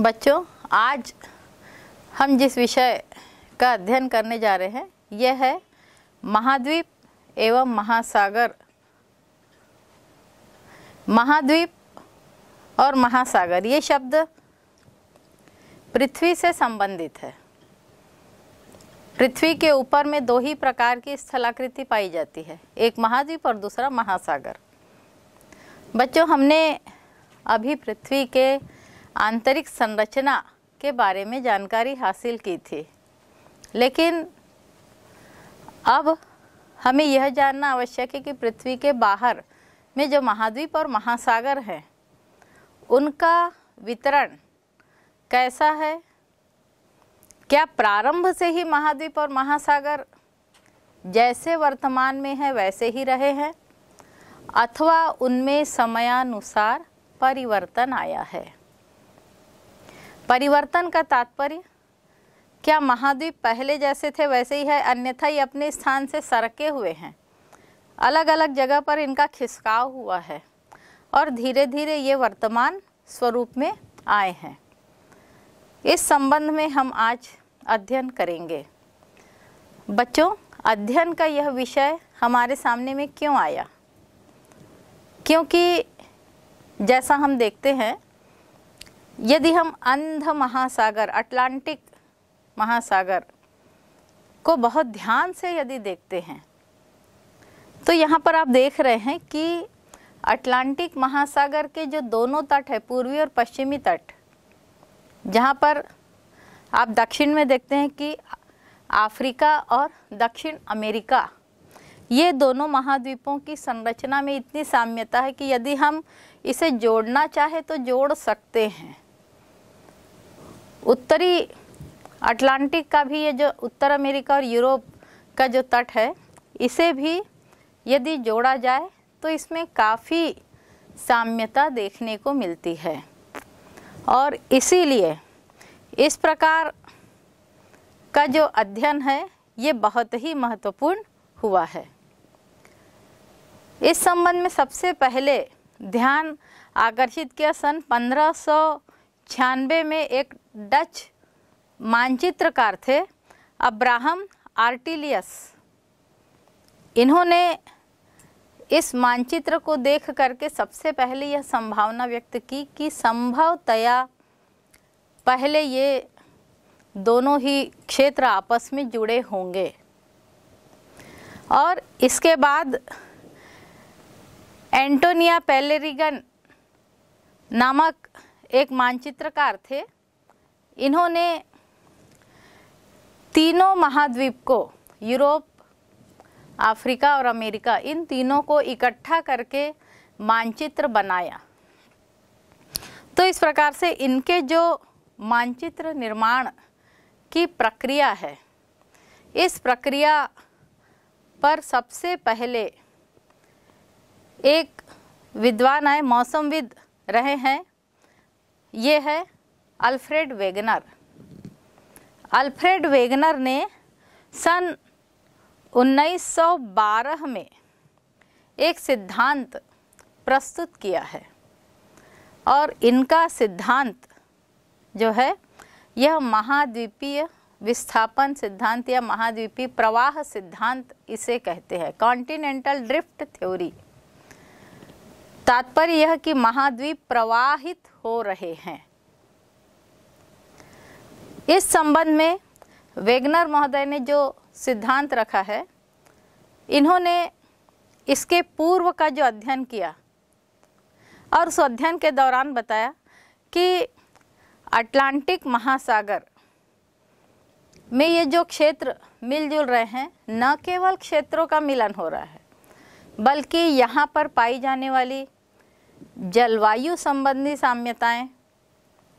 बच्चों आज हम जिस विषय का अध्ययन करने जा रहे हैं यह है महाद्वीप एवं महासागर महाद्वीप और महासागर ये शब्द पृथ्वी से संबंधित है पृथ्वी के ऊपर में दो ही प्रकार की स्थलाकृति पाई जाती है एक महाद्वीप और दूसरा महासागर बच्चों हमने अभी पृथ्वी के आंतरिक संरचना के बारे में जानकारी हासिल की थी लेकिन अब हमें यह जानना आवश्यक है कि पृथ्वी के बाहर में जो महाद्वीप और महासागर हैं उनका वितरण कैसा है क्या प्रारंभ से ही महाद्वीप और महासागर जैसे वर्तमान में है वैसे ही रहे हैं अथवा उनमें समयानुसार परिवर्तन आया है परिवर्तन का तात्पर्य क्या महाद्वीप पहले जैसे थे वैसे ही है अन्यथा ये अपने स्थान से सरके हुए हैं अलग अलग जगह पर इनका खिसकाव हुआ है और धीरे धीरे ये वर्तमान स्वरूप में आए हैं इस संबंध में हम आज अध्ययन करेंगे बच्चों अध्ययन का यह विषय हमारे सामने में क्यों आया क्योंकि जैसा हम देखते हैं यदि हम अंध महासागर अटलांटिक महासागर को बहुत ध्यान से यदि देखते हैं तो यहाँ पर आप देख रहे हैं कि अटलांटिक महासागर के जो दोनों तट है पूर्वी और पश्चिमी तट जहाँ पर आप दक्षिण में देखते हैं कि अफ्रीका और दक्षिण अमेरिका ये दोनों महाद्वीपों की संरचना में इतनी साम्यता है कि यदि हम इसे जोड़ना चाहे तो जोड़ सकते हैं उत्तरी अटलांटिक का भी ये जो उत्तर अमेरिका और यूरोप का जो तट है इसे भी यदि जोड़ा जाए तो इसमें काफ़ी साम्यता देखने को मिलती है और इसीलिए इस प्रकार का जो अध्ययन है ये बहुत ही महत्वपूर्ण हुआ है इस संबंध में सबसे पहले ध्यान आकर्षित किया सन पंद्रह छियानवे में एक डच मानचित्रकार थे अब्राहम आर्टिलियस इन्होंने इस मानचित्र को देख करके सबसे पहले यह संभावना व्यक्त की कि संभवतया पहले ये दोनों ही क्षेत्र आपस में जुड़े होंगे और इसके बाद एंटोनिया पेलेरिगन नामक एक मानचित्रकार थे इन्होंने तीनों महाद्वीप को यूरोप अफ्रीका और अमेरिका इन तीनों को इकट्ठा करके मानचित्र बनाया तो इस प्रकार से इनके जो मानचित्र निर्माण की प्रक्रिया है इस प्रक्रिया पर सबसे पहले एक विद्वान आए मौसमविद रहे हैं ये है अल्फ्रेड वेगनर अल्फ्रेड वेगनर ने सन 1912 में एक सिद्धांत प्रस्तुत किया है और इनका सिद्धांत जो है यह महाद्वीपीय विस्थापन सिद्धांत या महाद्वीपीय प्रवाह सिद्धांत इसे कहते हैं कॉन्टिनेंटल ड्रिफ्ट थ्योरी तात्पर्य यह कि महाद्वीप प्रवाहित हो रहे हैं इस संबंध में वेगनर महोदय ने जो सिद्धांत रखा है इन्होंने इसके पूर्व का जो अध्ययन किया और उस अध्ययन के दौरान बताया कि अटलांटिक महासागर में ये जो क्षेत्र मिलजुल रहे हैं न केवल क्षेत्रों का मिलन हो रहा है बल्कि यहाँ पर पाई जाने वाली जलवायु संबंधी साम्यताएं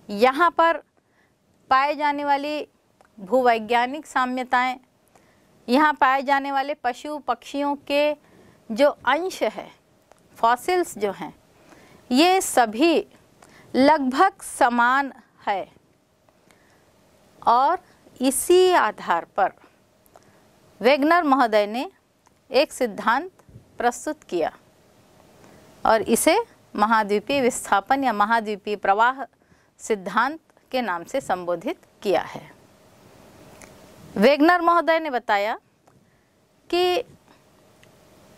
यहाँ पर पाए जाने वाली भूवैज्ञानिक साम्यताएं यहाँ पाए जाने वाले पशु पक्षियों के जो अंश है फॉसिल्स जो हैं ये सभी लगभग समान है और इसी आधार पर वेगनर महोदय ने एक सिद्धांत प्रस्तुत किया और इसे महाद्वीपीय विस्थापन या महाद्वीपीय प्रवाह सिद्धांत के नाम से संबोधित किया है वेगनर महोदय ने बताया कि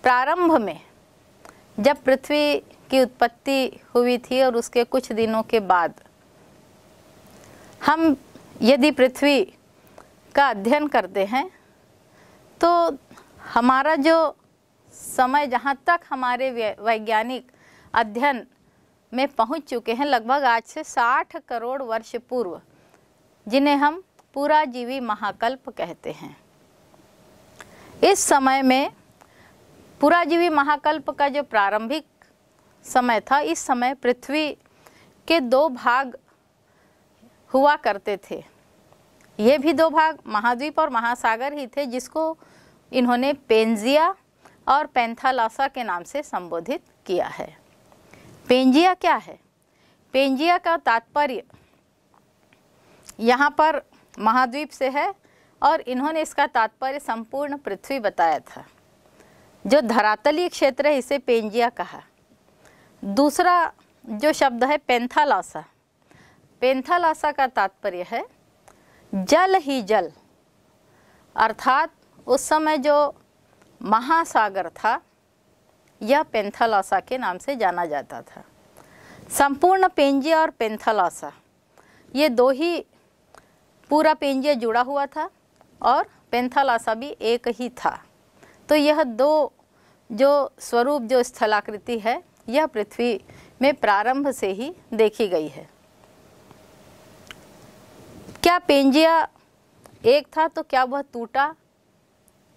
प्रारंभ में जब पृथ्वी की उत्पत्ति हुई थी और उसके कुछ दिनों के बाद हम यदि पृथ्वी का अध्ययन करते हैं तो हमारा जो समय जहाँ तक हमारे वैज्ञानिक अध्ययन में पहुँच चुके हैं लगभग आज से 60 करोड़ वर्ष पूर्व जिन्हें हम पूरा जीवी महाकल्प कहते हैं इस समय में पूरा जीवी महाकल्प का जो प्रारंभिक समय था इस समय पृथ्वी के दो भाग हुआ करते थे ये भी दो भाग महाद्वीप और महासागर ही थे जिसको इन्होंने पेंजिया और पैंथालासा के नाम से संबोधित किया है पेंजिया क्या है पेंजिया का तात्पर्य यहाँ पर महाद्वीप से है और इन्होंने इसका तात्पर्य संपूर्ण पृथ्वी बताया था जो धरातलीय क्षेत्र है इसे पेंजिया कहा दूसरा जो शब्द है पेंथालासा पेंथालासा का तात्पर्य है जल ही जल अर्थात उस समय जो महासागर था यह पेंथलासा के नाम से जाना जाता था संपूर्ण पेंजिया और पेंथलासा ये दो ही पूरा पेंजिया जुड़ा हुआ था और पेंथलासा भी एक ही था तो यह दो जो स्वरूप जो स्थलाकृति है यह पृथ्वी में प्रारंभ से ही देखी गई है क्या पेंजिया एक था तो क्या वह टूटा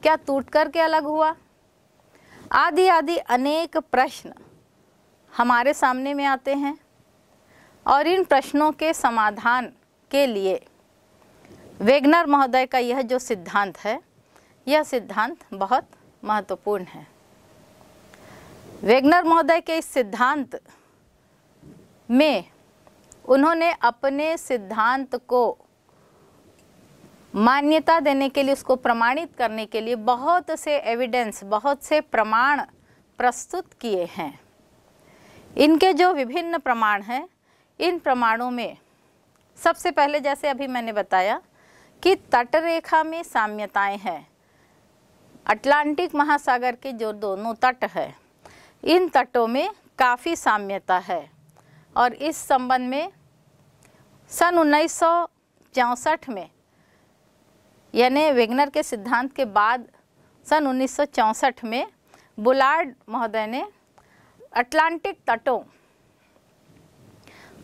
क्या टूट करके अलग हुआ आदि आदि अनेक प्रश्न हमारे सामने में आते हैं और इन प्रश्नों के समाधान के लिए वेगनर महोदय का यह जो सिद्धांत है यह सिद्धांत बहुत महत्वपूर्ण है वेगनर महोदय के इस सिद्धांत में उन्होंने अपने सिद्धांत को मान्यता देने के लिए उसको प्रमाणित करने के लिए बहुत से एविडेंस बहुत से प्रमाण प्रस्तुत किए हैं इनके जो विभिन्न प्रमाण हैं इन प्रमाणों में सबसे पहले जैसे अभी मैंने बताया कि तटरेखा में साम्यताएं हैं अटलांटिक महासागर के जो दोनों तट हैं इन तटों में काफ़ी साम्यता है और इस संबंध में सन उन्नीस में यानी वेगनर के सिद्धांत के बाद सन 1964 में बुलार्ड महोदय ने अटलांटिक तटों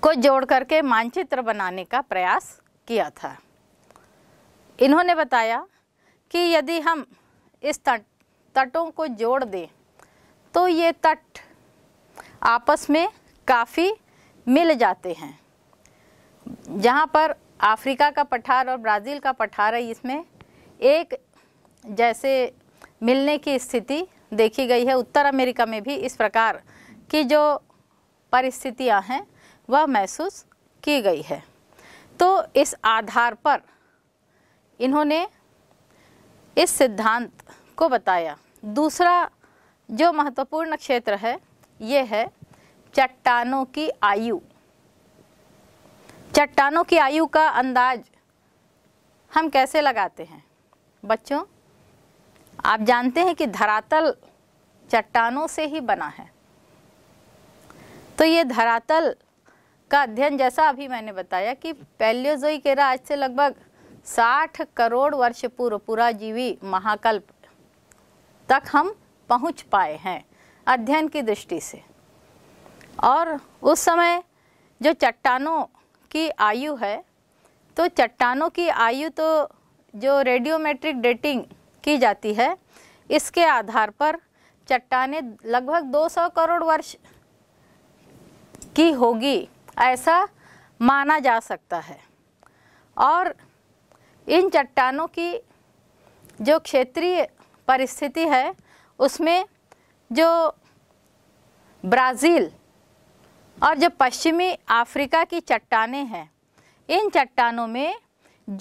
को जोड़ करके मानचित्र बनाने का प्रयास किया था इन्होंने बताया कि यदि हम इस तट तटों को जोड़ दें तो ये तट आपस में काफ़ी मिल जाते हैं जहाँ पर अफ्रीका का पठार और ब्राज़ील का पठार है इसमें एक जैसे मिलने की स्थिति देखी गई है उत्तर अमेरिका में भी इस प्रकार की जो परिस्थितियां हैं वह महसूस की गई है तो इस आधार पर इन्होंने इस सिद्धांत को बताया दूसरा जो महत्वपूर्ण क्षेत्र है ये है चट्टानों की आयु चट्टानों की आयु का अंदाज हम कैसे लगाते हैं बच्चों आप जानते हैं कि धरातल चट्टानों से ही बना है तो ये धरातल का अध्ययन जैसा अभी मैंने बताया कि पैल्योजोई के आज से लगभग 60 करोड़ वर्ष पूर्व पुराजीवी महाकल्प तक हम पहुंच पाए हैं अध्ययन की दृष्टि से और उस समय जो चट्टानों की आयु है तो चट्टानों की आयु तो जो रेडियोमेट्रिक डेटिंग की जाती है इसके आधार पर चट्टाने लगभग 200 करोड़ वर्ष की होगी ऐसा माना जा सकता है और इन चट्टानों की जो क्षेत्रीय परिस्थिति है उसमें जो ब्राज़ील और जो पश्चिमी अफ्रीका की चट्टाने हैं इन चट्टानों में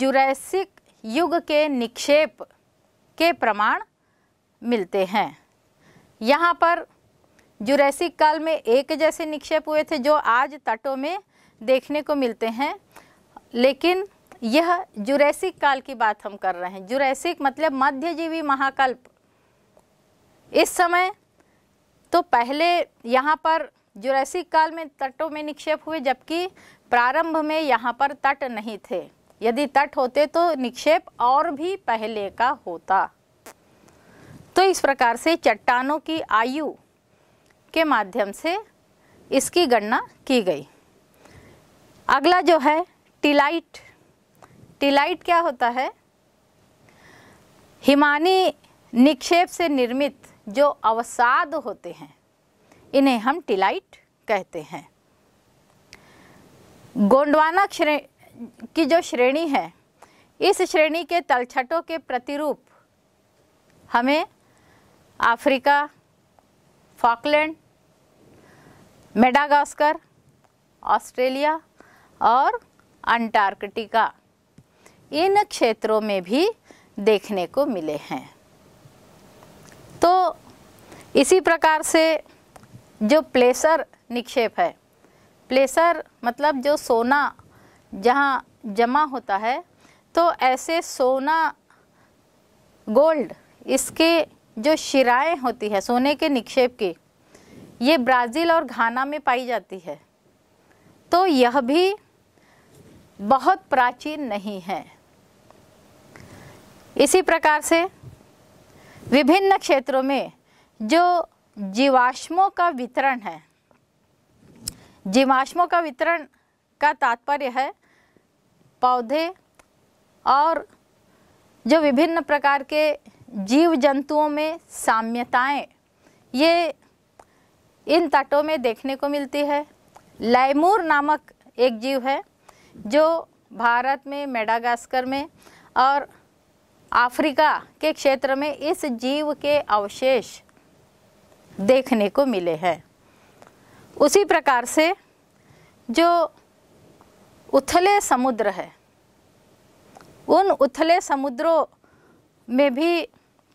जुरैसिक युग के निक्षेप के प्रमाण मिलते हैं यहाँ पर जुरैसिक काल में एक जैसे निक्षेप हुए थे जो आज तटों में देखने को मिलते हैं लेकिन यह जुरैसिक काल की बात हम कर रहे हैं जुरैसिक मतलब मध्यजीवी महाकल्प इस समय तो पहले यहाँ पर जुरैसिक काल में तटों में निक्षेप हुए जबकि प्रारंभ में यहाँ पर तट नहीं थे यदि तट होते तो निक्षेप और भी पहले का होता तो इस प्रकार से चट्टानों की आयु के माध्यम से इसकी गणना की गई अगला जो है टिलाइट टिलाइट क्या होता है हिमानी निक्षेप से निर्मित जो अवसाद होते हैं इन्हें हम टिलाइट कहते हैं गोंडवाना श्रे की जो श्रेणी है इस श्रेणी के तलछटों के प्रतिरूप हमें अफ्रीका फॉकलैंड मेडागास्कर ऑस्ट्रेलिया और अंटार्कटिका इन क्षेत्रों में भी देखने को मिले हैं तो इसी प्रकार से जो प्लेसर निक्षेप है प्लेसर मतलब जो सोना जहाँ जमा होता है तो ऐसे सोना गोल्ड इसके जो शिराएं होती है सोने के निक्षेप की ये ब्राज़ील और घाना में पाई जाती है तो यह भी बहुत प्राचीन नहीं है इसी प्रकार से विभिन्न क्षेत्रों में जो जीवाश्मों का वितरण है जीवाश्मों का वितरण का तात्पर्य है पौधे और जो विभिन्न प्रकार के जीव जंतुओं में साम्यताएं ये इन तटों में देखने को मिलती है लैमूर नामक एक जीव है जो भारत में मेडागास्कर में और अफ्रीका के क्षेत्र में इस जीव के अवशेष देखने को मिले हैं उसी प्रकार से जो उथले समुद्र है उन उथले समुद्रों में भी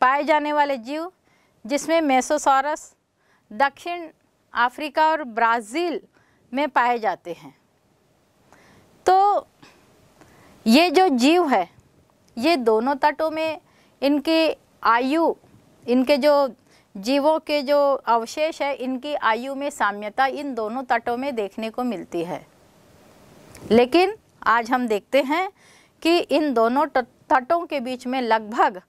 पाए जाने वाले जीव जिसमें मेसोसॉरस दक्षिण अफ्रीका और ब्राज़ील में पाए जाते हैं तो ये जो जीव है ये दोनों तटों में इनकी आयु इनके जो जीवों के जो अवशेष है इनकी आयु में साम्यता इन दोनों तटों में देखने को मिलती है लेकिन आज हम देखते हैं कि इन दोनों तटों के बीच में लगभग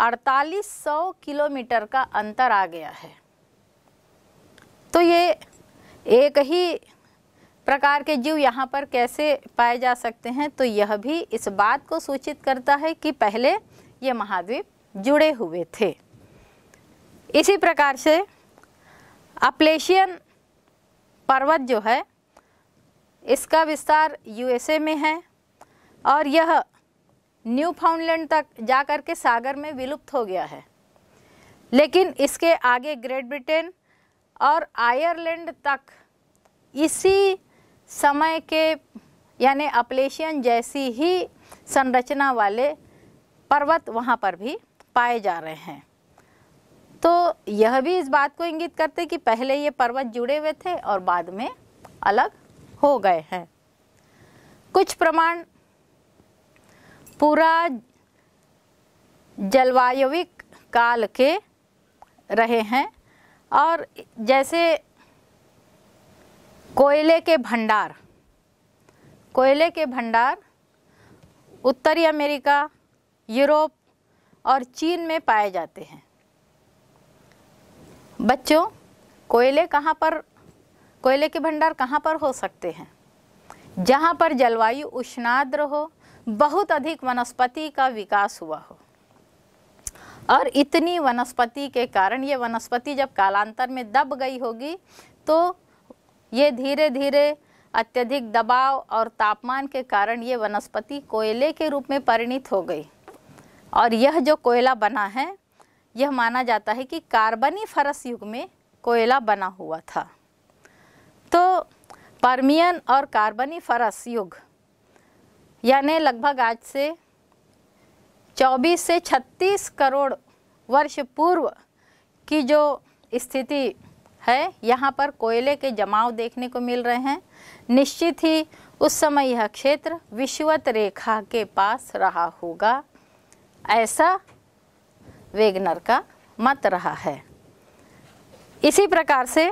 4800 किलोमीटर का अंतर आ गया है तो ये एक ही प्रकार के जीव यहाँ पर कैसे पाए जा सकते हैं तो यह भी इस बात को सूचित करता है कि पहले ये महाद्वीप जुड़े हुए थे इसी प्रकार से अपलेशियन पर्वत जो है इसका विस्तार यूएसए में है और यह न्यू फाउंडलैंड तक जा कर के सागर में विलुप्त हो गया है लेकिन इसके आगे ग्रेट ब्रिटेन और आयरलैंड तक इसी समय के यानी अपलेशियन जैसी ही संरचना वाले पर्वत वहाँ पर भी पाए जा रहे हैं तो यह भी इस बात को इंगित करते कि पहले ये पर्वत जुड़े हुए थे और बाद में अलग हो गए हैं कुछ प्रमाण पूरा जलवायुविक काल के रहे हैं और जैसे कोयले के भंडार कोयले के भंडार उत्तरी अमेरिका यूरोप और चीन में पाए जाते हैं बच्चों कोयले कहाँ पर कोयले के भंडार कहाँ पर हो सकते हैं जहाँ पर जलवायु उष्णाद्र हो बहुत अधिक वनस्पति का विकास हुआ हो और इतनी वनस्पति के कारण ये वनस्पति जब कालांतर में दब गई होगी तो ये धीरे धीरे अत्यधिक दबाव और तापमान के कारण ये वनस्पति कोयले के रूप में परिणित हो गई और यह जो कोयला बना है यह माना जाता है कि कार्बनी फरस युग में कोयला बना हुआ था तो परमियन और कार्बनी फरस युग यानि लगभग आज से 24 से 36 करोड़ वर्ष पूर्व की जो स्थिति है यहाँ पर कोयले के जमाव देखने को मिल रहे हैं निश्चित ही उस समय यह क्षेत्र विश्वत रेखा के पास रहा होगा ऐसा वेगनर का मत रहा है इसी प्रकार से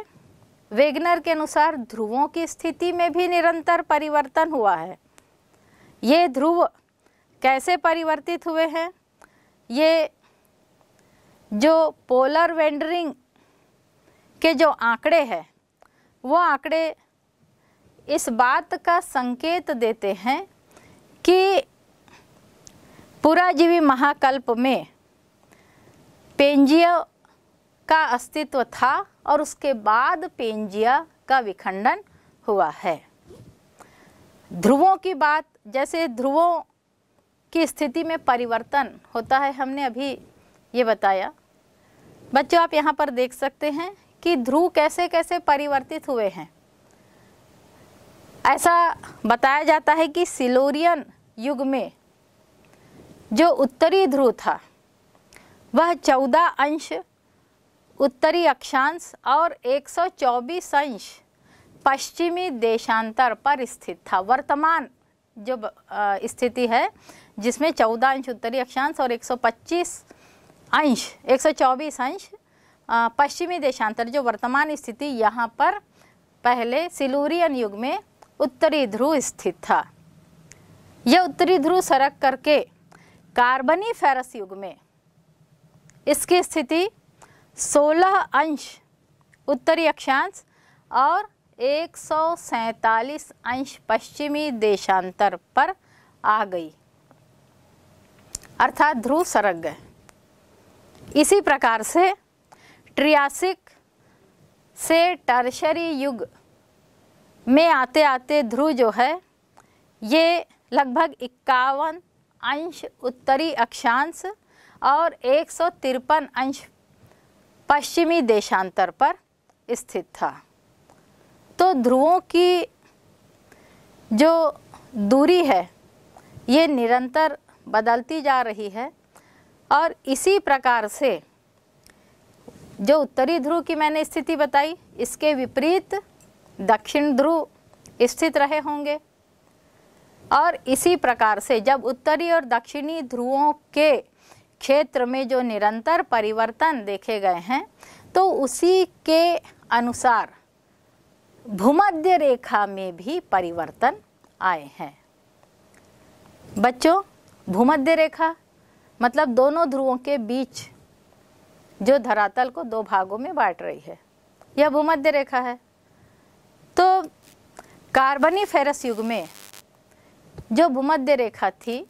वेगनर के अनुसार ध्रुवों की स्थिति में भी निरंतर परिवर्तन हुआ है ये ध्रुव कैसे परिवर्तित हुए हैं ये जो पोलर वेंडरिंग के जो आंकड़े हैं वो आंकड़े इस बात का संकेत देते हैं कि पुराजीवी महाकल्प में पेंजिया का अस्तित्व था और उसके बाद पेंजिया का विखंडन हुआ है ध्रुवों की बात जैसे ध्रुवों की स्थिति में परिवर्तन होता है हमने अभी ये बताया बच्चों आप यहाँ पर देख सकते हैं कि ध्रुव कैसे कैसे परिवर्तित हुए हैं ऐसा बताया जाता है कि सिलोरियन युग में जो उत्तरी ध्रुव था वह 14 अंश उत्तरी अक्षांश और 124 अंश पश्चिमी देशांतर पर स्थित था वर्तमान जो स्थिति है जिसमें 14 अंश उत्तरी अक्षांश और 125 अंश 124 अंश पश्चिमी देशांतर जो वर्तमान स्थिति यहाँ पर पहले सिलूरियन युग में उत्तरी ध्रुव स्थित था यह उत्तरी ध्रुव सरक करके कार्बनी फेरस युग में इसकी स्थिति 16 अंश उत्तरी अक्षांश और एक अंश पश्चिमी देशांतर पर आ गई अर्थात ध्रुव सरग गए इसी प्रकार से ट्रियासिक से टर्शरी युग में आते आते ध्रुव जो है ये लगभग इक्यावन अंश उत्तरी अक्षांश और एक अंश पश्चिमी देशांतर पर स्थित था तो ध्रुवों की जो दूरी है ये निरंतर बदलती जा रही है और इसी प्रकार से जो उत्तरी ध्रुव की मैंने स्थिति बताई इसके विपरीत दक्षिण ध्रुव स्थित रहे होंगे और इसी प्रकार से जब उत्तरी और दक्षिणी ध्रुवों के क्षेत्र में जो निरंतर परिवर्तन देखे गए हैं तो उसी के अनुसार भूमध्य रेखा में भी परिवर्तन आए हैं बच्चों भूमध्य रेखा मतलब दोनों ध्रुवों के बीच जो धरातल को दो भागों में बांट रही है यह भूमध्य रेखा है तो कार्बनी फेरस युग में जो भूमध्य रेखा थी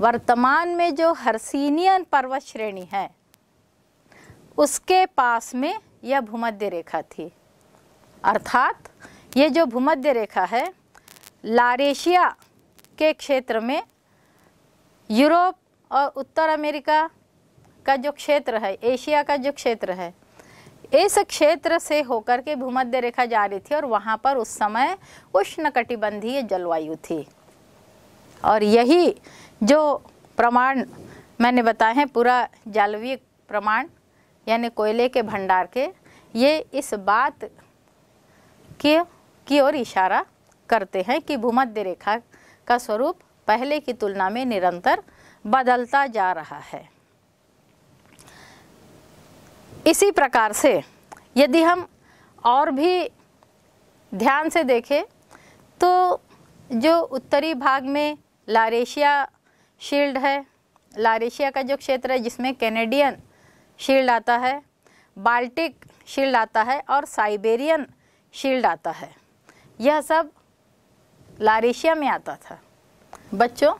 वर्तमान में जो हर्सीनियन पर्वत श्रेणी है उसके पास में यह भूमध्य रेखा थी अर्थात ये जो भूमध्य रेखा है लारेशिया के क्षेत्र में यूरोप और उत्तर अमेरिका का जो क्षेत्र है एशिया का जो क्षेत्र है इस क्षेत्र से होकर के भूमध्य रेखा जा रही थी और वहाँ पर उस समय उष्णकटिबंधीय जलवायु थी और यही जो प्रमाण मैंने बताए हैं पूरा जालवीय प्रमाण यानी कोयले के भंडार के ये इस बात के की ओर इशारा करते हैं कि भूमध्य रेखा का स्वरूप पहले की तुलना में निरंतर बदलता जा रहा है इसी प्रकार से यदि हम और भी ध्यान से देखें तो जो उत्तरी भाग में लारेशिया शील्ड है लारेशिया का जो क्षेत्र है जिसमें कैनेडियन शील्ड आता है बाल्टिक शील्ड आता है और साइबेरियन शील्ड आता है यह सब लारेशिया में आता था बच्चों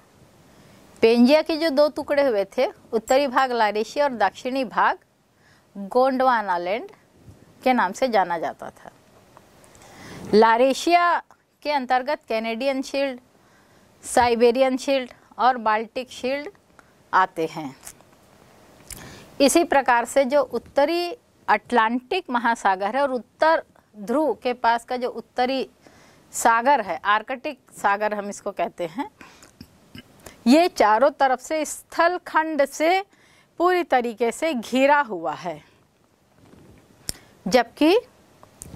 पेंजिया के जो दो टुकड़े हुए थे उत्तरी भाग लारेशिया और दक्षिणी भाग गोंडवाना लैंड के नाम से जाना जाता था लारेशिया के अंतर्गत कैनेडियन शील्ड साइबेरियन शील्ड और बाल्टिक शील्ड आते हैं इसी प्रकार से जो उत्तरी अटलांटिक महासागर है और उत्तर ध्रुव के पास का जो उत्तरी सागर है आर्कटिक सागर हम इसको कहते हैं ये चारों तरफ से स्थल खंड से पूरी तरीके से घिरा हुआ है जबकि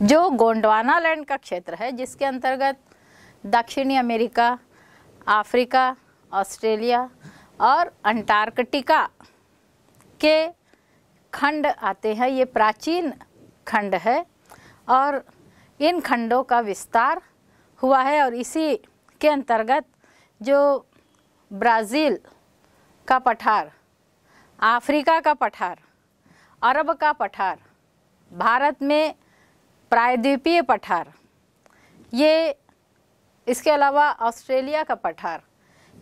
जो गोंडवाना लैंड का क्षेत्र है जिसके अंतर्गत दक्षिणी अमेरिका अफ्रीका ऑस्ट्रेलिया और अंटार्कटिका के खंड आते हैं ये प्राचीन खंड है और इन खंडों का विस्तार हुआ है और इसी के अंतर्गत जो ब्राज़ील का पठार अफ्रीका का पठार अरब का पठार भारत में प्रायद्वीपीय पठार ये इसके अलावा ऑस्ट्रेलिया का पठार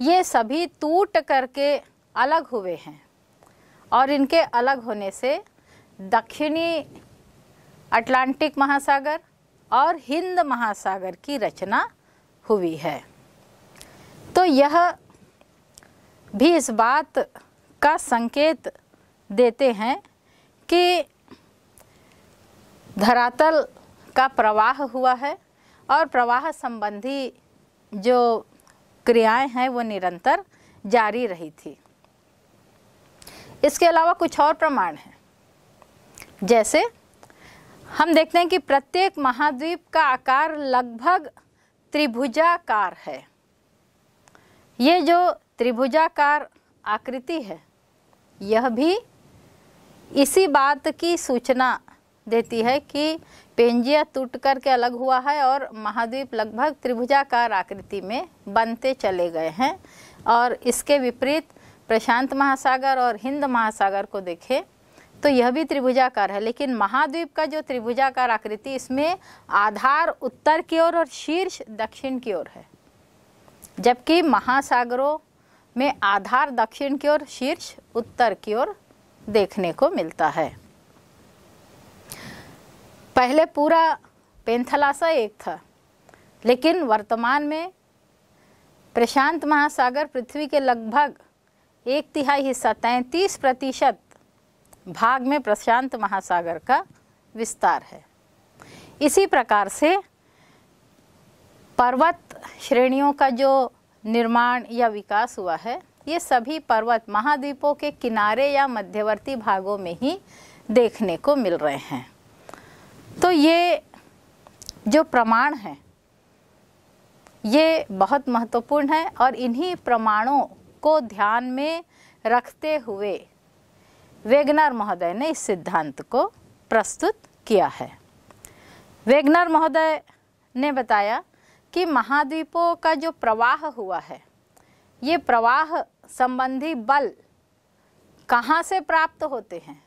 ये सभी टूट करके अलग हुए हैं और इनके अलग होने से दक्षिणी अटलांटिक महासागर और हिंद महासागर की रचना हुई है तो यह भी इस बात का संकेत देते हैं कि धरातल का प्रवाह हुआ है और प्रवाह संबंधी जो क्रियाएं हैं वो निरंतर जारी रही थी इसके अलावा कुछ और प्रमाण हैं जैसे हम देखते हैं कि प्रत्येक महाद्वीप का आकार लगभग त्रिभुजाकार है ये जो त्रिभुजाकार आकृति है यह भी इसी बात की सूचना देती है कि पेंजिया टूट करके अलग हुआ है और महाद्वीप लगभग त्रिभुजाकार आकृति में बनते चले गए हैं और इसके विपरीत प्रशांत महासागर और हिंद महासागर को देखें तो यह भी त्रिभुजाकार है लेकिन महाद्वीप का जो त्रिभुजाकार आकृति इसमें आधार उत्तर की ओर और शीर्ष दक्षिण की ओर है जबकि महासागरों में आधार दक्षिण की ओर शीर्ष उत्तर की ओर देखने को मिलता है पहले पूरा पेंथलासा एक था लेकिन वर्तमान में प्रशांत महासागर पृथ्वी के लगभग एक तिहाई हिस्सा तैंतीस प्रतिशत भाग में प्रशांत महासागर का विस्तार है इसी प्रकार से पर्वत श्रेणियों का जो निर्माण या विकास हुआ है ये सभी पर्वत महाद्वीपों के किनारे या मध्यवर्ती भागों में ही देखने को मिल रहे हैं तो ये जो प्रमाण हैं ये बहुत महत्वपूर्ण है और इन्हीं प्रमाणों को ध्यान में रखते हुए वेगनर महोदय ने इस सिद्धांत को प्रस्तुत किया है वेगनर महोदय ने बताया कि महाद्वीपों का जो प्रवाह हुआ है ये प्रवाह संबंधी बल कहाँ से प्राप्त होते हैं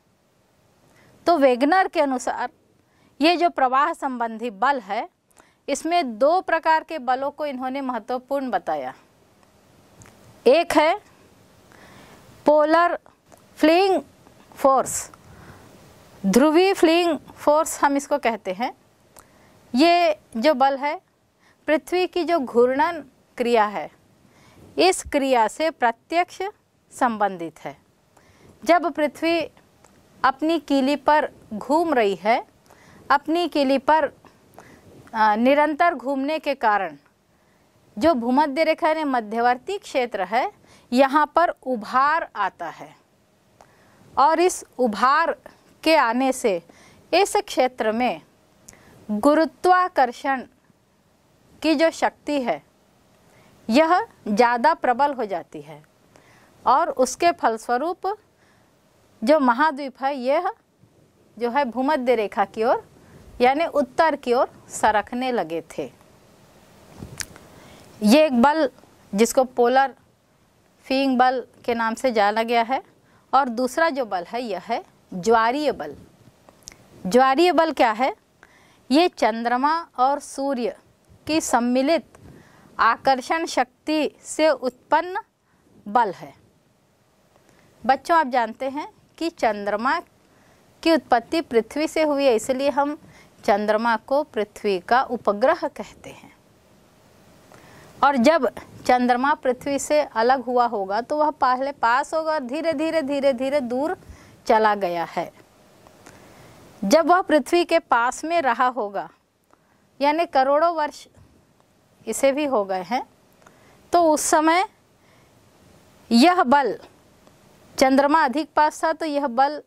तो वेगनर के अनुसार ये जो प्रवाह संबंधी बल है इसमें दो प्रकार के बलों को इन्होंने महत्वपूर्ण बताया एक है पोलर फ्लिंग फोर्स ध्रुवी फ्लिंग फोर्स हम इसको कहते हैं ये जो बल है पृथ्वी की जो घूर्णन क्रिया है इस क्रिया से प्रत्यक्ष संबंधित है जब पृथ्वी अपनी कीली पर घूम रही है अपनी किली पर निरंतर घूमने के कारण जो भूमध्य रेखा यानी मध्यवर्ती क्षेत्र है यहाँ पर उभार आता है और इस उभार के आने से इस क्षेत्र में गुरुत्वाकर्षण की जो शक्ति है यह ज़्यादा प्रबल हो जाती है और उसके फलस्वरूप जो महाद्वीप है यह जो है भूमध्य रेखा की ओर यानी उत्तर की ओर सरकने लगे थे ये एक बल जिसको पोलर फींग बल के नाम से जाना गया है और दूसरा जो बल है यह है ज्वारीय बल ज्वारीय बल क्या है ये चंद्रमा और सूर्य की सम्मिलित आकर्षण शक्ति से उत्पन्न बल है बच्चों आप जानते हैं कि चंद्रमा की उत्पत्ति पृथ्वी से हुई है इसलिए हम चंद्रमा को पृथ्वी का उपग्रह कहते हैं और जब चंद्रमा पृथ्वी से अलग हुआ होगा तो वह पहले पास होगा और धीरे धीरे धीरे धीरे दूर चला गया है जब वह पृथ्वी के पास में रहा होगा यानी करोड़ों वर्ष इसे भी हो गए हैं तो उस समय यह बल चंद्रमा अधिक पास था तो यह बल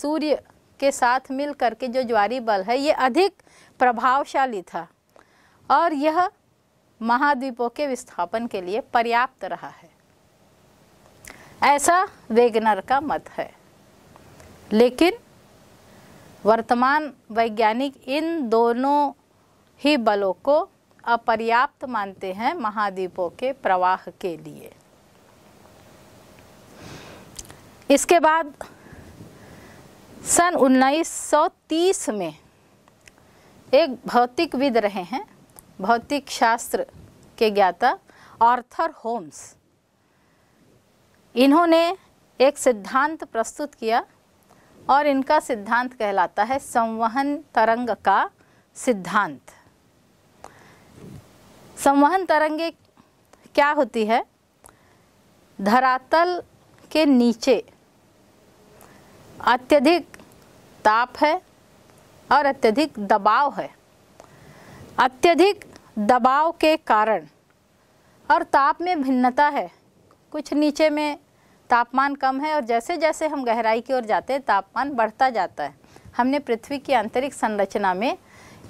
सूर्य के साथ मिल कर के जो ज्वारी बल है ये अधिक प्रभावशाली था और यह महाद्वीपों के विस्थापन के लिए पर्याप्त रहा है ऐसा वेगनर का मत है लेकिन वर्तमान वैज्ञानिक इन दोनों ही बलों को अपर्याप्त मानते हैं महाद्वीपों के प्रवाह के लिए इसके बाद सन 1930 में एक भौतिकविद रहे हैं भौतिक शास्त्र के ज्ञाता आर्थर होम्स इन्होंने एक सिद्धांत प्रस्तुत किया और इनका सिद्धांत कहलाता है संवहन तरंग का सिद्धांत संवहन तरंगे क्या होती है धरातल के नीचे अत्यधिक ताप है और अत्यधिक दबाव है अत्यधिक दबाव के कारण और ताप में भिन्नता है कुछ नीचे में तापमान कम है और जैसे जैसे हम गहराई की ओर जाते हैं तापमान बढ़ता जाता है हमने पृथ्वी की आंतरिक संरचना में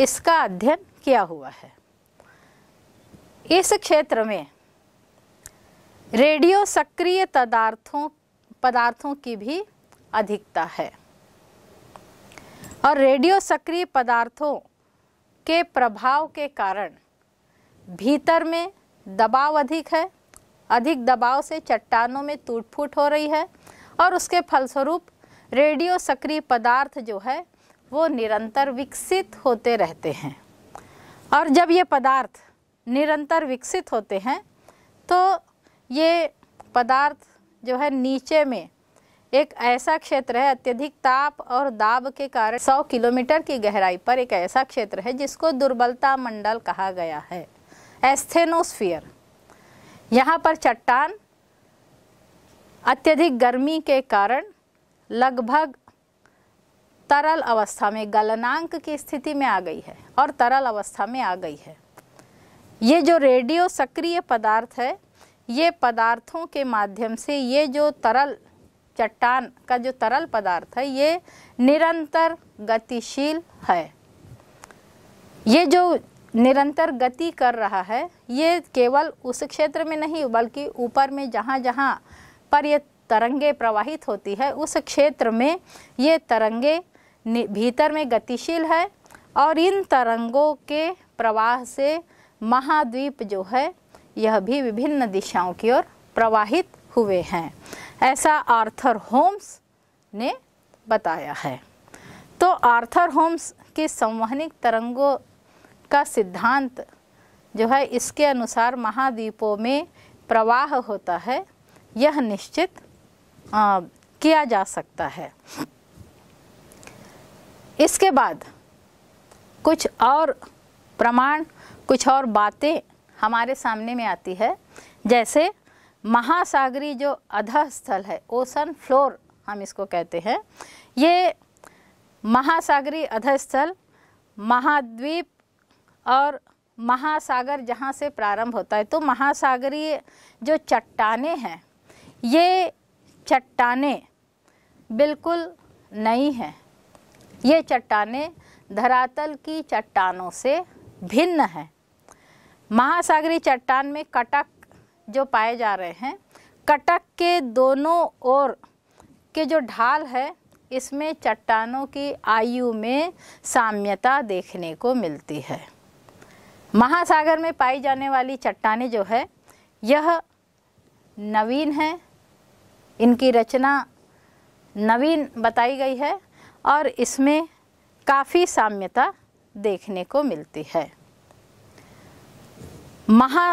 इसका अध्ययन किया हुआ है इस क्षेत्र में रेडियो सक्रिय पदार्थों पदार्थों की भी अधिकता है और रेडियो सक्रिय पदार्थों के प्रभाव के कारण भीतर में दबाव अधिक है अधिक दबाव से चट्टानों में टूट फूट हो रही है और उसके फलस्वरूप रेडियो सक्रिय पदार्थ जो है वो निरंतर विकसित होते रहते हैं और जब ये पदार्थ निरंतर विकसित होते हैं तो ये पदार्थ जो है नीचे में एक ऐसा क्षेत्र है अत्यधिक ताप और दाब के कारण 100 किलोमीटर की गहराई पर एक ऐसा क्षेत्र है जिसको दुर्बलता मंडल कहा गया है एस्थेनोस्फियर यहाँ पर चट्टान अत्यधिक गर्मी के कारण लगभग तरल अवस्था में गलनांक की स्थिति में आ गई है और तरल अवस्था में आ गई है ये जो रेडियो सक्रिय पदार्थ है ये पदार्थों के माध्यम से ये जो तरल चट्टान का जो तरल पदार्थ है ये निरंतर गतिशील है ये जो निरंतर गति कर रहा है ये केवल उस क्षेत्र में नहीं बल्कि ऊपर में जहाँ जहाँ पर ये तरंगे प्रवाहित होती है उस क्षेत्र में ये तरंगे भीतर में गतिशील है और इन तरंगों के प्रवाह से महाद्वीप जो है यह भी विभिन्न दिशाओं की ओर प्रवाहित हुए हैं ऐसा आर्थर होम्स ने बताया है तो आर्थर होम्स के संवहनिक तरंगों का सिद्धांत जो है इसके अनुसार महाद्वीपों में प्रवाह होता है यह निश्चित आ, किया जा सकता है इसके बाद कुछ और प्रमाण कुछ और बातें हमारे सामने में आती है जैसे महासागरी जो अधः स्थल है ओसन फ्लोर हम इसको कहते हैं ये महासागरी अधः स्थल महाद्वीप और महासागर जहाँ से प्रारंभ होता है तो महासागरीय जो चट्टाने हैं ये चट्टाने बिल्कुल नई हैं ये चट्टाने धरातल की चट्टानों से भिन्न हैं महासागरी चट्टान में कटक जो पाए जा रहे हैं कटक के दोनों ओर के जो ढाल है इसमें चट्टानों की आयु में साम्यता देखने को मिलती है महासागर में पाई जाने वाली चट्टाने जो है यह नवीन है इनकी रचना नवीन बताई गई है और इसमें काफ़ी साम्यता देखने को मिलती है महा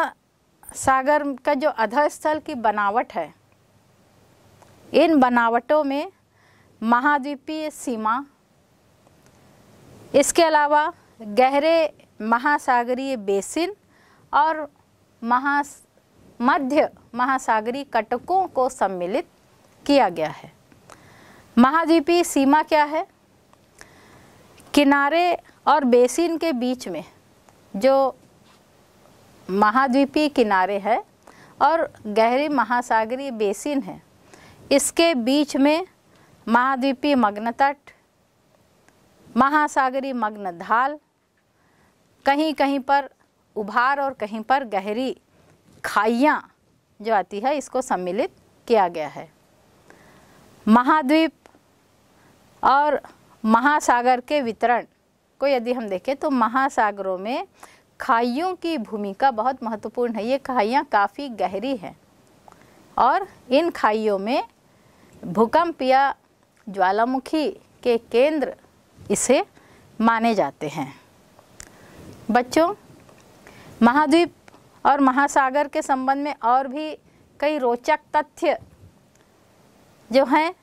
सागर का जो अधस्थल की बनावट है इन बनावटों में महाद्वीपीय सीमा इसके अलावा गहरे महासागरीय बेसिन और महा मध्य महासागरीय कटकों को सम्मिलित किया गया है महाद्वीपीय सीमा क्या है किनारे और बेसिन के बीच में जो महाद्वीपीय किनारे है और गहरे महासागरीय बेसिन है इसके बीच में महाद्वीपीय मग्न तट महासागरी मग्न ढाल कहीं कहीं पर उभार और कहीं पर गहरी खाइयाँ जो आती है इसको सम्मिलित किया गया है महाद्वीप और महासागर के वितरण को यदि हम देखें तो महासागरों में खाइयों की भूमिका बहुत महत्वपूर्ण है ये खाइयाँ काफ़ी गहरी हैं और इन खाइयों में भूकंप या ज्वालामुखी के केंद्र इसे माने जाते हैं बच्चों महाद्वीप और महासागर के संबंध में और भी कई रोचक तथ्य जो हैं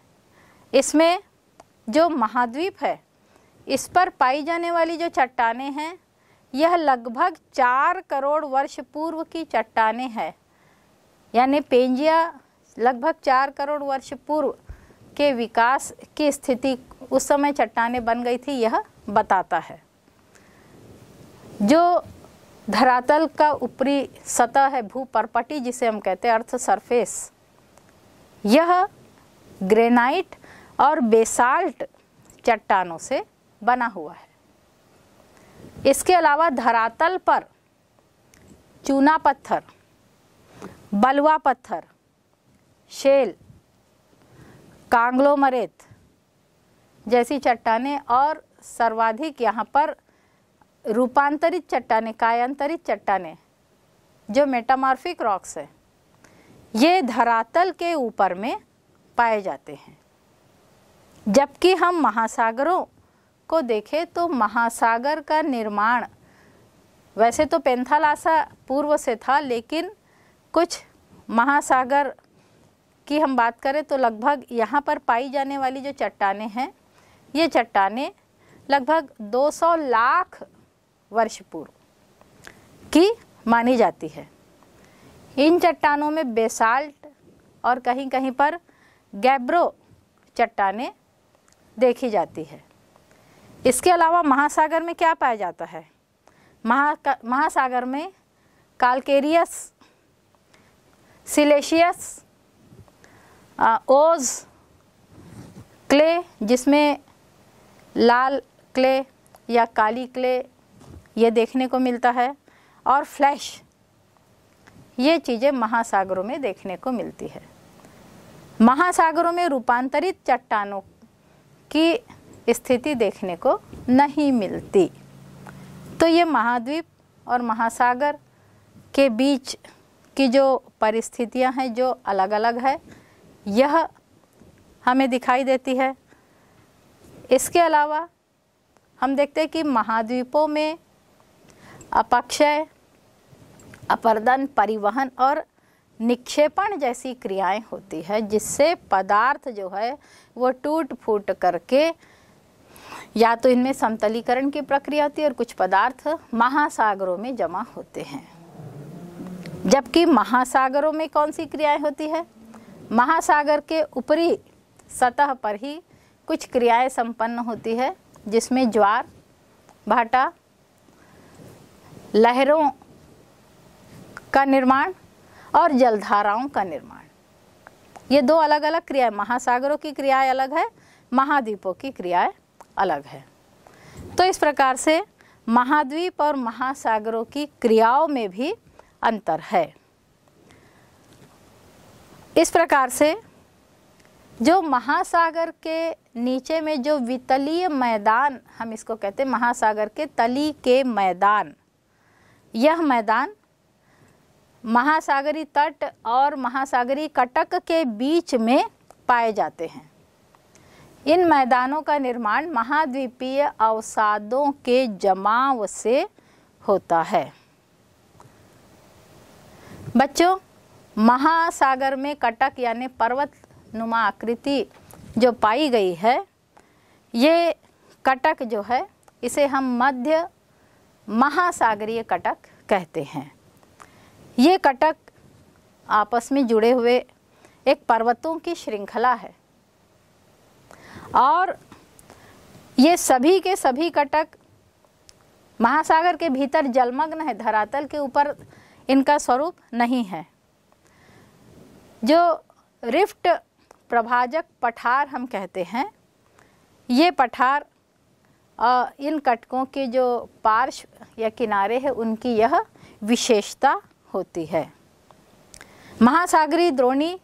इसमें जो महाद्वीप है इस पर पाई जाने वाली जो चट्टाने हैं यह लगभग चार करोड़ वर्ष पूर्व की चट्टाने हैं यानी पेंजिया लगभग चार करोड़ वर्ष पूर्व के विकास की स्थिति उस समय चट्टाने बन गई थी यह बताता है जो धरातल का ऊपरी सतह है भूपरपटी जिसे हम कहते हैं अर्थ सरफेस यह ग्रेनाइट और बेसाल्ट चट्टानों से बना हुआ है इसके अलावा धरातल पर चूना पत्थर बलुआ पत्थर शेल कांग्लोमरेत जैसी चट्टाने और सर्वाधिक यहाँ पर रूपांतरित चट्टाने कायांतरित चट्टाने जो मेटामॉर्फिक रॉक्स है ये धरातल के ऊपर में पाए जाते हैं जबकि हम महासागरों को देखें तो महासागर का निर्माण वैसे तो पेंथालासा पूर्व से था लेकिन कुछ महासागर की हम बात करें तो लगभग यहाँ पर पाई जाने वाली जो चट्टाने हैं ये चट्टाने लगभग 200 लाख वर्ष पूर्व की मानी जाती है इन चट्टानों में बेसाल्ट और कहीं कहीं पर गैब्रो चट्टाने देखी जाती है इसके अलावा महासागर में क्या पाया जाता है महा महासागर में कालकेरियस सिलेशियस ओज क्ले जिसमें लाल क्ले या काली क्ले ये देखने को मिलता है और फ्लैश ये चीज़ें महासागरों में देखने को मिलती है महासागरों में रूपांतरित चट्टानों की स्थिति देखने को नहीं मिलती तो ये महाद्वीप और महासागर के बीच की जो परिस्थितियां हैं जो अलग अलग है यह हमें दिखाई देती है इसके अलावा हम देखते हैं कि महाद्वीपों में अपक्षय अपर्दन परिवहन और निक्षेपण जैसी क्रियाएं होती है जिससे पदार्थ जो है वो टूट फूट करके या तो इनमें समतलीकरण की प्रक्रिया होती है और कुछ पदार्थ महासागरों में जमा होते हैं जबकि महासागरों में कौन सी क्रियाएं होती है महासागर के ऊपरी सतह पर ही कुछ क्रियाएं संपन्न होती है जिसमें ज्वार भाटा लहरों का निर्माण और जलधाराओं का निर्माण ये दो अलग अलग क्रियाएं महासागरों की क्रियाएं अलग है महाद्वीपों की क्रियाएं अलग है तो इस प्रकार से महाद्वीप और महासागरों की क्रियाओं में भी अंतर है इस प्रकार से जो महासागर के नीचे में जो वितलीय मैदान हम इसको कहते हैं महासागर के तली के मैदान यह मैदान महासागरी तट और महासागरी कटक के बीच में पाए जाते हैं इन मैदानों का निर्माण महाद्वीपीय अवसादों के जमाव से होता है बच्चों महासागर में कटक यानी पर्वत नुमा आकृति जो पाई गई है ये कटक जो है इसे हम मध्य महासागरीय कटक कहते हैं ये कटक आपस में जुड़े हुए एक पर्वतों की श्रृंखला है और ये सभी के सभी कटक महासागर के भीतर जलमग्न है धरातल के ऊपर इनका स्वरूप नहीं है जो रिफ्ट प्रभाजक पठार हम कहते हैं ये पठार इन कटकों के जो पार्श्व या किनारे हैं उनकी यह विशेषता होती है महासागरी द्रोणी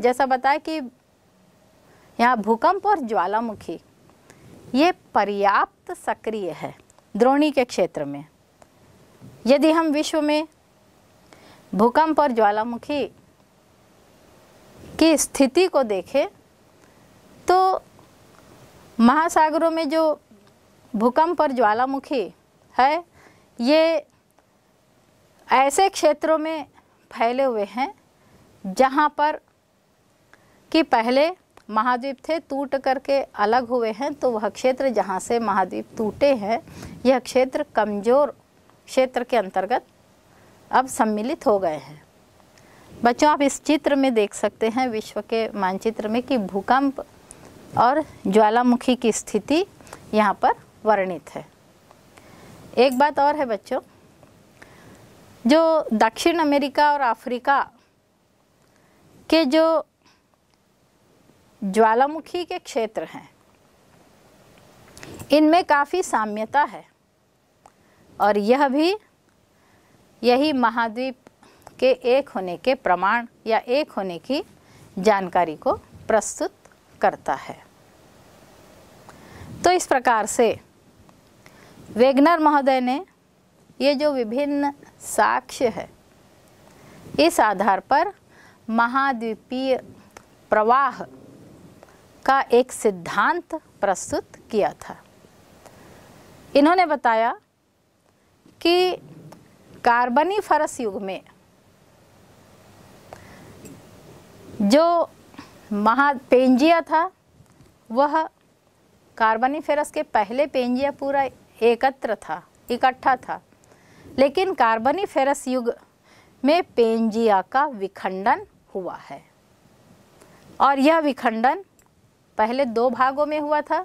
जैसा बताया कि यहाँ भूकंप और ज्वालामुखी ये पर्याप्त सक्रिय है द्रोणी के क्षेत्र में यदि हम विश्व में भूकंप और ज्वालामुखी की स्थिति को देखें तो महासागरों में जो भूकंप और ज्वालामुखी है ये ऐसे क्षेत्रों में फैले हुए हैं जहाँ पर कि पहले महाद्वीप थे टूट करके अलग हुए हैं तो वह क्षेत्र जहाँ से महाद्वीप टूटे हैं यह क्षेत्र कमज़ोर क्षेत्र के अंतर्गत अब सम्मिलित हो गए हैं बच्चों आप इस चित्र में देख सकते हैं विश्व के मानचित्र में कि भूकंप और ज्वालामुखी की स्थिति यहाँ पर वर्णित है एक बात और है बच्चों जो दक्षिण अमेरिका और अफ्रीका के जो ज्वालामुखी के क्षेत्र हैं इनमें काफ़ी साम्यता है और यह भी यही महाद्वीप के एक होने के प्रमाण या एक होने की जानकारी को प्रस्तुत करता है तो इस प्रकार से वेगनर महोदय ने ये जो विभिन्न साक्ष्य है इस आधार पर महाद्वीपीय प्रवाह का एक सिद्धांत प्रस्तुत किया था इन्होंने बताया कि कार्बनी फरस युग में जो महापेंजिया था वह कार्बनी फेरस के पहले पेंजिया पूरा एकत्र था इकट्ठा था लेकिन कार्बनी फेरस युग में पेंजिया का विखंडन हुआ है और यह विखंडन पहले दो भागों में हुआ था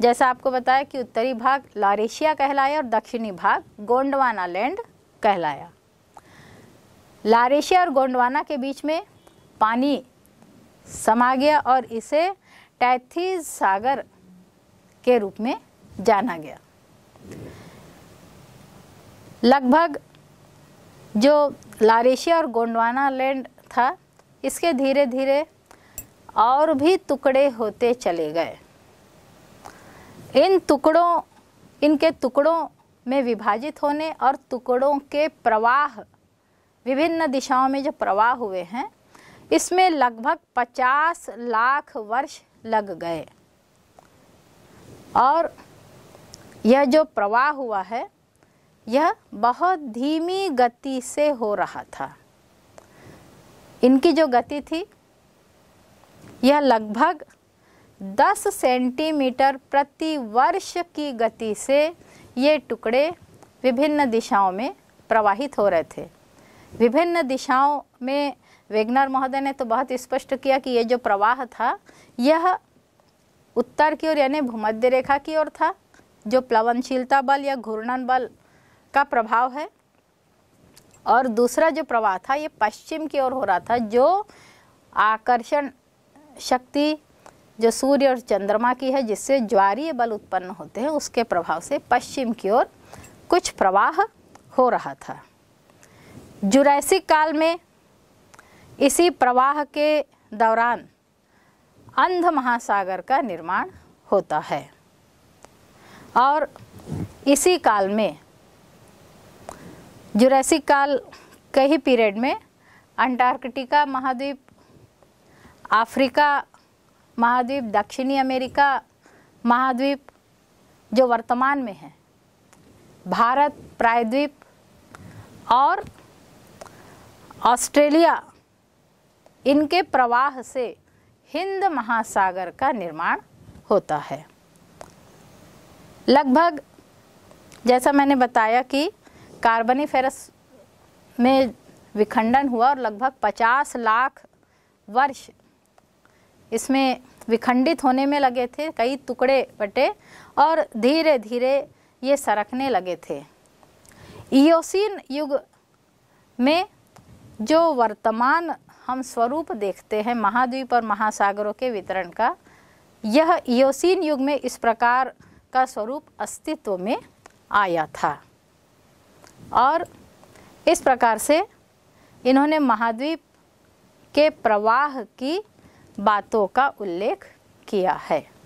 जैसा आपको बताया कि उत्तरी भाग लारेशिया कहलाया और दक्षिणी भाग गोंडवाना लैंड कहलाया लारेशिया और गोंडवाना के बीच में पानी समा गया और इसे टैथीज सागर के रूप में जाना गया लगभग जो लारेशिया और गोंडवाना लैंड था इसके धीरे धीरे और भी टुकड़े होते चले गए इन टुकड़ों इनके टुकड़ों में विभाजित होने और टुकड़ों के प्रवाह विभिन्न दिशाओं में जो प्रवाह हुए हैं इसमें लगभग 50 लाख वर्ष लग गए और यह जो प्रवाह हुआ है यह बहुत धीमी गति से हो रहा था इनकी जो गति थी यह लगभग 10 सेंटीमीटर प्रति वर्ष की गति से ये टुकड़े विभिन्न दिशाओं में प्रवाहित हो रहे थे विभिन्न दिशाओं में वेगनर महोदय ने तो बहुत स्पष्ट किया कि ये जो प्रवाह था यह उत्तर की ओर यानी भूमध्य रेखा की ओर था जो प्लवनशीलता बल या घूर्णन बल का प्रभाव है और दूसरा जो प्रवाह था ये पश्चिम की ओर हो रहा था जो आकर्षण शक्ति जो सूर्य और चंद्रमा की है जिससे ज्वारीय बल उत्पन्न होते हैं उसके प्रभाव से पश्चिम की ओर कुछ प्रवाह हो रहा था जुरैसिक काल में इसी प्रवाह के दौरान अंध महासागर का निर्माण होता है और इसी काल में जुरैसिक काल के ही पीरियड में अंटार्कटिका महाद्वीप अफ्रीका महाद्वीप दक्षिणी अमेरिका महाद्वीप जो वर्तमान में है भारत प्रायद्वीप और ऑस्ट्रेलिया इनके प्रवाह से हिंद महासागर का निर्माण होता है लगभग जैसा मैंने बताया कि कार्बनी फेरस में विखंडन हुआ और लगभग 50 लाख वर्ष इसमें विखंडित होने में लगे थे कई टुकड़े बटे और धीरे धीरे ये सरकने लगे थे ईओसिन युग में जो वर्तमान हम स्वरूप देखते हैं महाद्वीप और महासागरों के वितरण का यह ईओसिन युग में इस प्रकार का स्वरूप अस्तित्व में आया था और इस प्रकार से इन्होंने महाद्वीप के प्रवाह की बातों का उल्लेख किया है